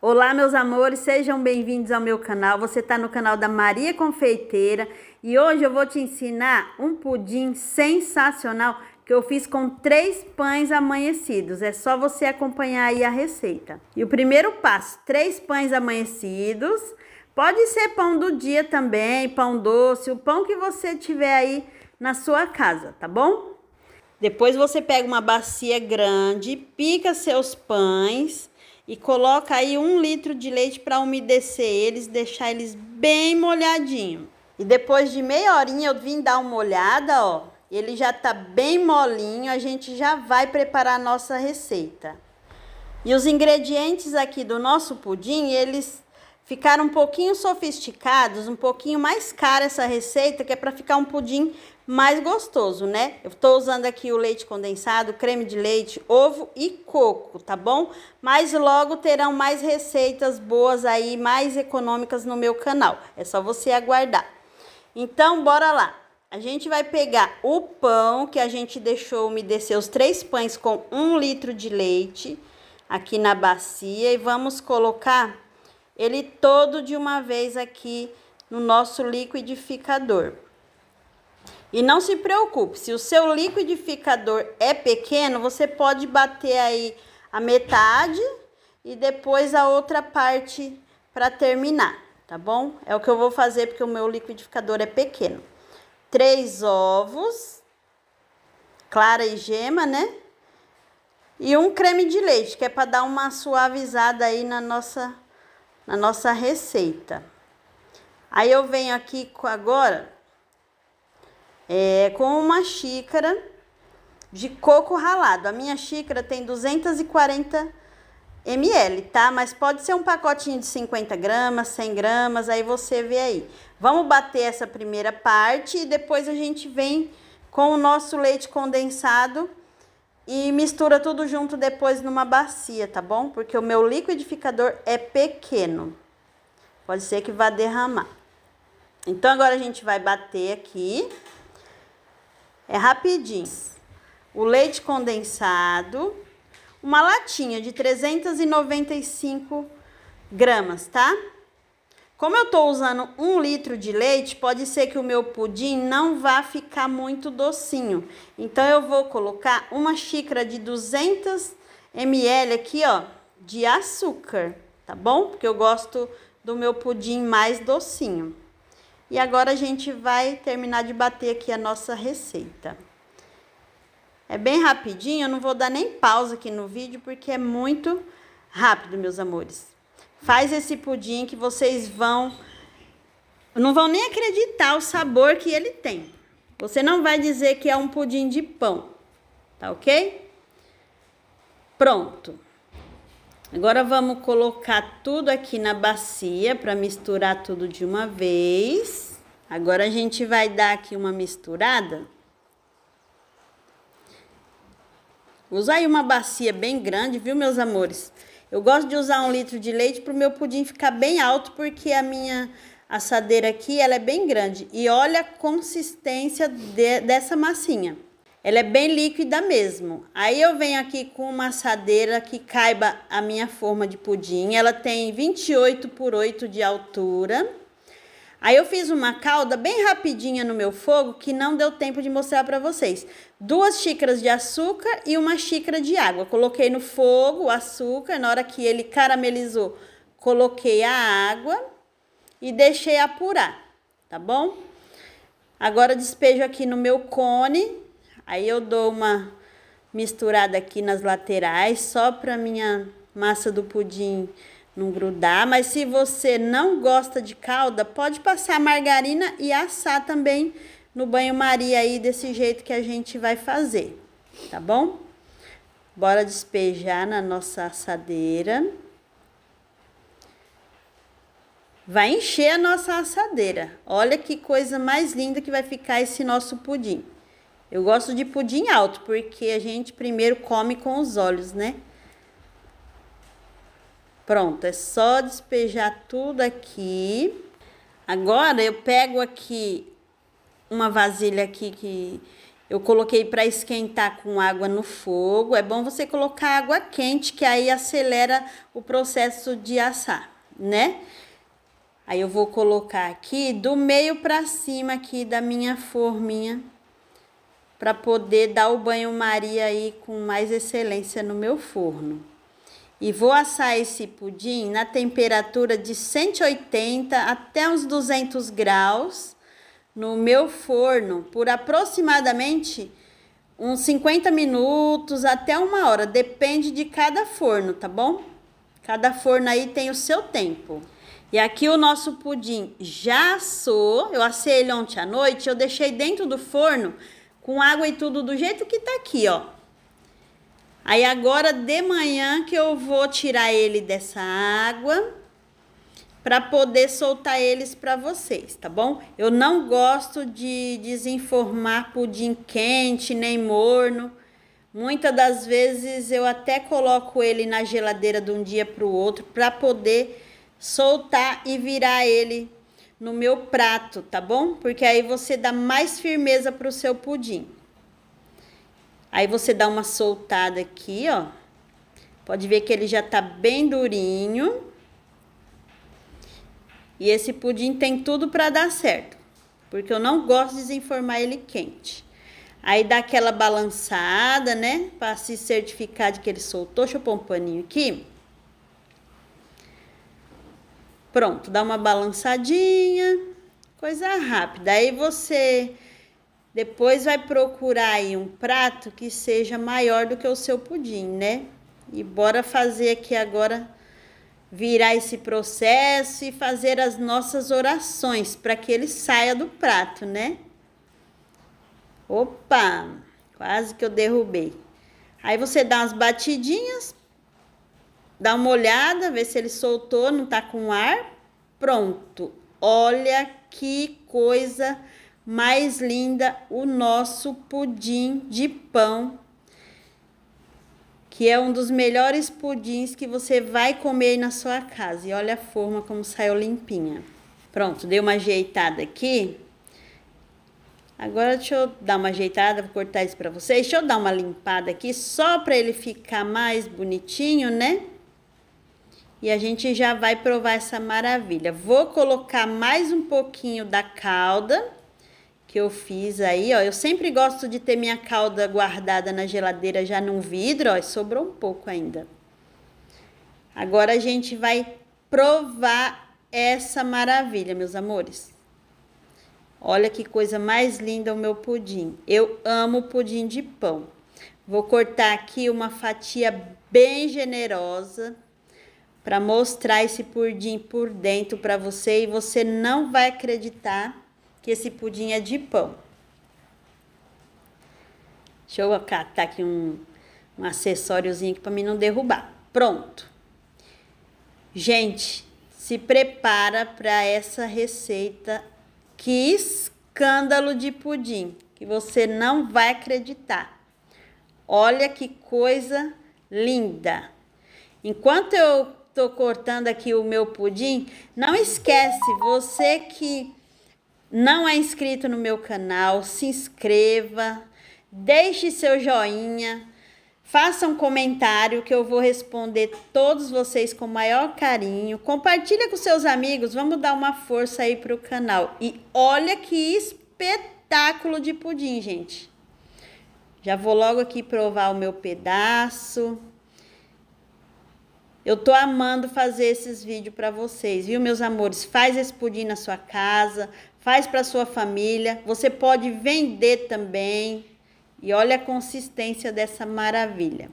Olá, meus amores, sejam bem-vindos ao meu canal. Você está no canal da Maria Confeiteira e hoje eu vou te ensinar um pudim sensacional que eu fiz com três pães amanhecidos. É só você acompanhar aí a receita. E o primeiro passo: três pães amanhecidos. Pode ser pão do dia também, pão doce, o pão que você tiver aí na sua casa, tá bom? Depois você pega uma bacia grande, pica seus pães e coloca aí um litro de leite para umedecer eles, deixar eles bem molhadinho. E depois de meia horinha eu vim dar uma olhada, ó. Ele já tá bem molinho, a gente já vai preparar a nossa receita. E os ingredientes aqui do nosso pudim, eles ficaram um pouquinho sofisticados, um pouquinho mais cara essa receita, que é para ficar um pudim mais gostoso, né? Eu estou usando aqui o leite condensado, creme de leite, ovo e coco, tá bom? Mas logo terão mais receitas boas aí, mais econômicas no meu canal. É só você aguardar. Então, bora lá. A gente vai pegar o pão que a gente deixou umedecer os três pães com um litro de leite aqui na bacia e vamos colocar ele todo de uma vez aqui no nosso liquidificador. E não se preocupe, se o seu liquidificador é pequeno, você pode bater aí a metade e depois a outra parte para terminar, tá bom? É o que eu vou fazer porque o meu liquidificador é pequeno. Três ovos, clara e gema, né? E um creme de leite, que é para dar uma suavizada aí na nossa na nossa receita. Aí eu venho aqui agora é, com uma xícara de coco ralado. A minha xícara tem 240 ml, tá? Mas pode ser um pacotinho de 50 gramas, 100 gramas, aí você vê aí. Vamos bater essa primeira parte e depois a gente vem com o nosso leite condensado e mistura tudo junto depois numa bacia, tá bom? Porque o meu liquidificador é pequeno. Pode ser que vá derramar. Então agora a gente vai bater aqui. É rapidinho. O leite condensado, uma latinha de 395 gramas, tá? Como eu tô usando um litro de leite, pode ser que o meu pudim não vá ficar muito docinho. Então, eu vou colocar uma xícara de 200 ml aqui, ó, de açúcar, tá bom? Porque eu gosto do meu pudim mais docinho. E agora a gente vai terminar de bater aqui a nossa receita. É bem rapidinho, eu não vou dar nem pausa aqui no vídeo, porque é muito rápido, meus amores. Faz esse pudim que vocês vão... Não vão nem acreditar o sabor que ele tem. Você não vai dizer que é um pudim de pão, tá ok? Pronto. Agora vamos colocar tudo aqui na bacia para misturar tudo de uma vez. Agora a gente vai dar aqui uma misturada. aí uma bacia bem grande, viu, meus amores? Eu gosto de usar um litro de leite para o meu pudim ficar bem alto, porque a minha assadeira aqui ela é bem grande. E olha a consistência de, dessa massinha. Ela é bem líquida mesmo. Aí eu venho aqui com uma assadeira que caiba a minha forma de pudim. Ela tem 28 por 8 de altura. Aí eu fiz uma calda bem rapidinha no meu fogo que não deu tempo de mostrar para vocês. Duas xícaras de açúcar e uma xícara de água. Coloquei no fogo o açúcar, na hora que ele caramelizou, coloquei a água e deixei apurar, tá bom? Agora despejo aqui no meu cone Aí eu dou uma misturada aqui nas laterais, só para minha massa do pudim não grudar. Mas se você não gosta de calda, pode passar margarina e assar também no banho-maria aí desse jeito que a gente vai fazer, tá bom? Bora despejar na nossa assadeira. Vai encher a nossa assadeira. Olha que coisa mais linda que vai ficar esse nosso pudim. Eu gosto de pudim alto, porque a gente primeiro come com os olhos, né? Pronto, é só despejar tudo aqui. Agora eu pego aqui uma vasilha aqui que eu coloquei para esquentar com água no fogo. É bom você colocar água quente, que aí acelera o processo de assar, né? Aí eu vou colocar aqui do meio para cima aqui da minha forminha para poder dar o banho-maria aí com mais excelência no meu forno. E vou assar esse pudim na temperatura de 180 até uns 200 graus no meu forno por aproximadamente uns 50 minutos até uma hora, depende de cada forno, tá bom? Cada forno aí tem o seu tempo. E aqui o nosso pudim já assou, eu assei ele ontem à noite, eu deixei dentro do forno com água e tudo do jeito que tá aqui, ó. Aí agora de manhã que eu vou tirar ele dessa água para poder soltar eles para vocês, tá bom? Eu não gosto de desenformar pudim quente nem morno. Muitas das vezes eu até coloco ele na geladeira de um dia para o outro para poder soltar e virar ele no meu prato, tá bom? Porque aí você dá mais firmeza pro seu pudim. Aí você dá uma soltada aqui, ó. Pode ver que ele já tá bem durinho. E esse pudim tem tudo para dar certo, porque eu não gosto de desenformar ele quente. Aí dá aquela balançada, né? Para se certificar de que ele soltou. Deixa eu pôr um paninho aqui. Pronto, dá uma balançadinha, coisa rápida. Aí você depois vai procurar aí um prato que seja maior do que o seu pudim, né? E bora fazer aqui agora virar esse processo e fazer as nossas orações para que ele saia do prato, né? Opa, quase que eu derrubei. Aí você dá umas batidinhas Dá uma olhada, vê se ele soltou, não tá com ar. Pronto. Olha que coisa mais linda o nosso pudim de pão, que é um dos melhores pudins que você vai comer aí na sua casa. E olha a forma como saiu limpinha. Pronto, dei uma ajeitada aqui. Agora deixa eu dar uma ajeitada, vou cortar isso para vocês. Deixa eu dar uma limpada aqui só para ele ficar mais bonitinho, né? E a gente já vai provar essa maravilha. Vou colocar mais um pouquinho da calda que eu fiz aí, ó. Eu sempre gosto de ter minha calda guardada na geladeira já num vidro, ó. Sobrou um pouco ainda. Agora a gente vai provar essa maravilha, meus amores. Olha que coisa mais linda o meu pudim. Eu amo pudim de pão. Vou cortar aqui uma fatia bem generosa para mostrar esse pudim por dentro para você e você não vai acreditar que esse pudim é de pão. Deixa eu catar aqui um, um acessóriozinho aqui para mim não derrubar. Pronto. Gente, se prepara para essa receita que escândalo de pudim, que você não vai acreditar. Olha que coisa linda. Enquanto eu estou cortando aqui o meu pudim, não esquece, você que não é inscrito no meu canal, se inscreva, deixe seu joinha, faça um comentário que eu vou responder todos vocês com maior carinho. Compartilha com seus amigos, vamos dar uma força aí para o canal. E olha que espetáculo de pudim, gente. Já vou logo aqui provar o meu pedaço. Eu tô amando fazer esses vídeos para vocês, viu, meus amores? Faz esse pudim na sua casa, faz para sua família. Você pode vender também. E olha a consistência dessa maravilha.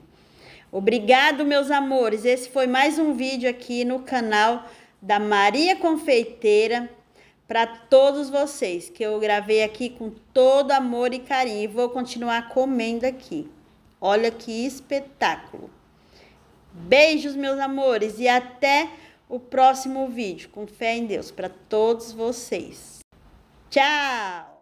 Obrigado, meus amores. Esse foi mais um vídeo aqui no canal da Maria Confeiteira para todos vocês, que eu gravei aqui com todo amor e carinho e vou continuar comendo aqui. Olha que espetáculo! Beijos, meus amores, e até o próximo vídeo. Com fé em Deus para todos vocês. Tchau!